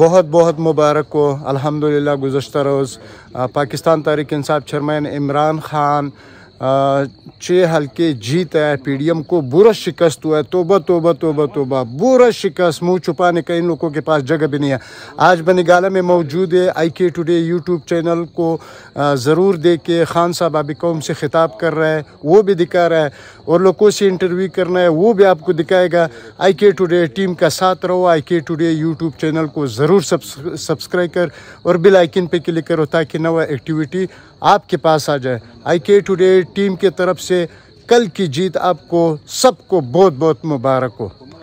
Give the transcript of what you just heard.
बहुत बहुत मुबारक हो अलहमदिल्ला गुजशत रोज़ पाकिस्तान तहरीक इंसाफ चेयरमैन इमरान ख़ान छः हल्के जीत है पीडीएम को बुरा शिकस्त हुआ है तोबा तोबा तोबा तोबा बुरा शिकस्त मुंह छुपाने का इन लोगों के पास जगह भी नहीं है आज बनीगाला में मौजूद है आई के टुडे यूट्यूब चैनल को ज़रूर देख के खान साहब अभी कौम से खिताब कर रहा है वो भी दिखा रहा है और लोगों से इंटरव्यू करना है वो भी आपको दिखाएगा आई के टूडे टीम का साथ रहो आई के टूडे यूट्यूब चैनल को ज़रूर सब्सक्राइब कर और बिल आइकिन पर क्लिक करो ताकि नवा एक्टिविटी आपके पास आ जाए आई के टूडे टीम के तरफ से कल की जीत आपको सबको बहुत बहुत मुबारक हो